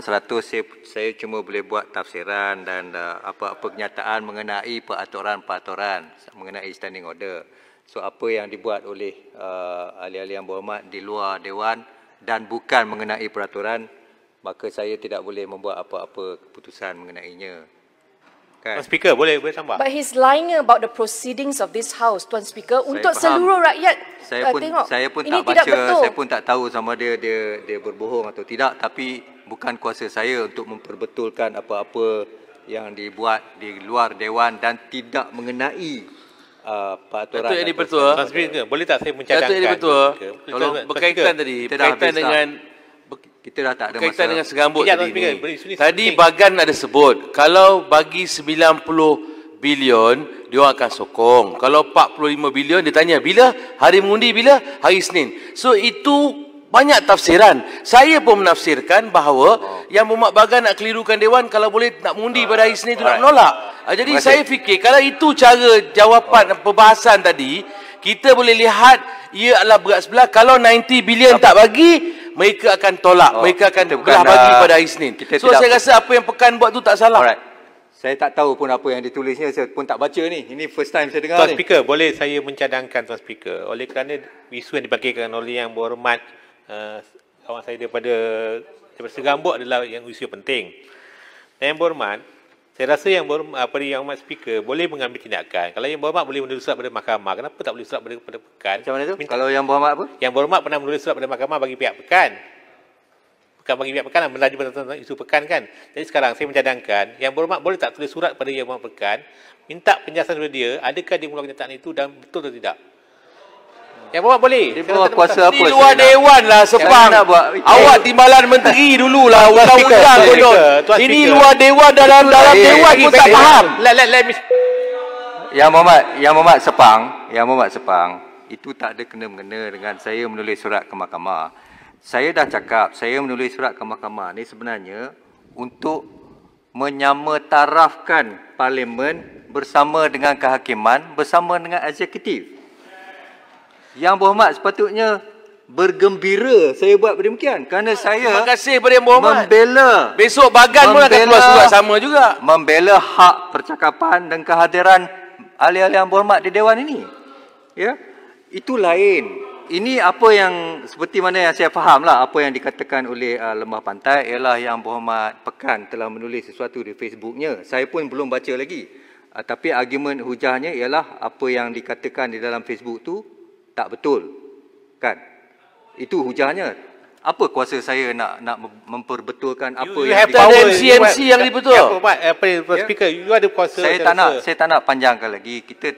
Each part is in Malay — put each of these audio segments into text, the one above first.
halaman 100 saya, saya cuma boleh buat tafsiran dan uh, apa-apa kenyataan mengenai peraturan-peraturan mengenai standing order. So apa yang dibuat oleh uh, ahli-ahli yang berhormat di luar dewan dan bukan mengenai peraturan maka saya tidak boleh membuat apa-apa keputusan mengenainya. Kan? Tuan Speaker boleh boleh tambah. But he's lying about the proceedings of this house Tuan Speaker saya untuk faham. seluruh rakyat saya eh, pun tengok. saya pun tak Ini baca tidak betul. saya pun tak tahu sama dia dia dia berbohong atau tidak tapi bukan kuasa saya untuk memperbetulkan apa-apa yang dibuat di luar dewan dan tidak mengenai uh, peraturan Datuk Yang Pertua boleh tak saya mencadangkan Datuk Yang Pertua tolong berkaitan tadi berkaitan dengan kita dah tak ada masa dengan segambut tadi tadi bagan ada sebut kalau bagi 90 bilion dia akan sokong. Kalau 45 bilion dia tanya bila? Hari mengundi bila? Hari Isnin. So itu banyak tafsiran. Saya pun menafsirkan bahawa oh. yang Muhammad Bagan nak kelirukan dewan kalau boleh nak mengundi oh. pada hari Senin itu nak menolak. Ah, jadi Masih. saya fikir kalau itu cara jawapan oh. perbahasan tadi, kita boleh lihat ia adalah berat sebelah kalau 90 bilion tak bagi mereka akan tolak oh, mereka akan uh, kita belah bagi pada Isnin. So tidak, saya rasa apa yang pekan buat tu tak salah. Alright saya tak tahu pun apa yang ditulisnya saya pun tak baca ni ini first time saya dengar tuan ni tuan speaker boleh saya mencadangkan tuan speaker oleh kerana isu yang dipakaikan oleh yang berhormat uh, kawan saya daripada daripada Segambut adalah yang isu penting dan yang berhormat saya rasa yang berhormat apa yang berhormat speaker boleh mengambil tindakan kalau yang berhormat boleh menulis surat kepada mahkamah kenapa tak boleh surat pada pekan macam mana tu Minta. kalau yang berhormat apa yang berhormat pernah menulis surat kepada mahkamah bagi pihak pekan Bukan panggil pihak pekan lah, melaju tentang isu pekan kan. Jadi sekarang saya mencadangkan, yang berhormat boleh tak tulis surat pada yang berhormat pekan, minta penjelasan daripada dia, adakah dia mengeluarkan kenyataan itu dan betul atau tidak? Yang berhormat boleh. Dia kuasa apa? Di luar Dewan lah Sepang. Awak timbalan menteri dulu lah. Undang-undang konon. Ini luar Dewan dalam dalam Dewan pun tak faham. Let, let, let me... Yang Muhammad, Yang Muhammad Sepang, Yang Muhammad Sepang, itu tak ada kena-mengena dengan saya menulis surat ke mahkamah saya dah cakap saya menulis surat ke mahkamah ni sebenarnya untuk menyamatarafkan parlimen bersama dengan kehakiman bersama dengan eksekutif. Yang berhormat sepatutnya bergembira saya buat demikian kerana saya Terima kasih kepada Yang Berhormat membela besok bagan pun akan keluar surat sama juga membela hak percakapan dan kehadiran ahli-ahli Yang Berhormat di Dewan ini ya itu lain ini apa yang seperti mana yang saya faham lah apa yang dikatakan oleh uh, Lembah Pantai ialah yang Muhammad Pekan telah menulis sesuatu di Facebooknya. Saya pun belum baca lagi. Uh, tapi argumen hujahnya ialah apa yang dikatakan di dalam Facebook tu tak betul. Kan? Itu hujahnya. Apa kuasa saya nak nak memperbetulkan apa you yang dikatakan? You have the MCMC yang dibetul. Apa, apa, apa, ya. speaker, yeah. you ada kuasa. saya tak nak panjangkan lagi. Kita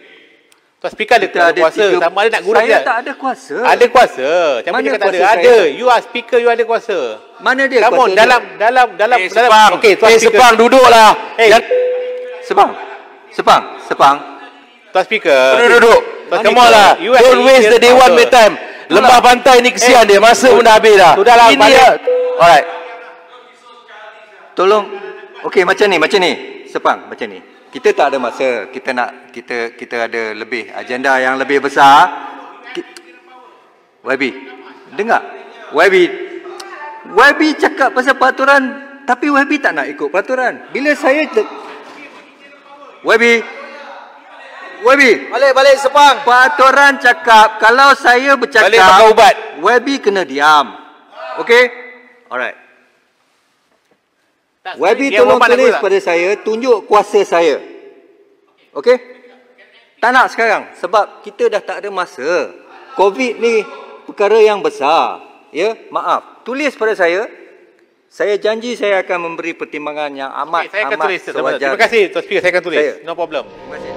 Tuan speaker ada, ada kuasa. Tiga... Sama ada nak guna Saya dia. tak ada kuasa. Ada kuasa. Siapa cakap tak ada? Saya ada. Tak... You are speaker, you ada kuasa. Mana dia Kamu kuasa dalam, dia? dalam, dalam, hey, eh, dalam. Sepang. Okay, tuan hey, eh, speaker. Sepang, duduklah. Hey. Eh. Dan... Sepang. Sepang. Sepang. Tuan speaker. Duduk, duduk. Come on lah. Don't waste the day one more time. Lembah pantai ni kesian dia. Masa pun dah habis dah. Sudahlah. Alright. Tolong. Okay, macam ni, macam ni. Sepang, macam ni kita tak ada masa kita nak kita kita ada lebih agenda yang lebih besar Webi dengar Webi Webi cakap pasal peraturan tapi Webi tak nak ikut peraturan bila saya Webi Webi balik balik sepang peraturan cakap kalau saya bercakap balik ubat Webi kena diam okey alright tak, Wabi tolong tulis lah. pada saya, tunjuk kuasa saya. Okey? Tak nak sekarang sebab kita dah tak ada masa. COVID ni perkara yang besar. Ya, maaf. Tulis pada saya. Saya janji saya akan memberi pertimbangan yang amat okay, saya akan amat tulis, sewajar. Terima kasih Tuan Speaker, saya akan tulis. Saya. No problem. Terima kasih.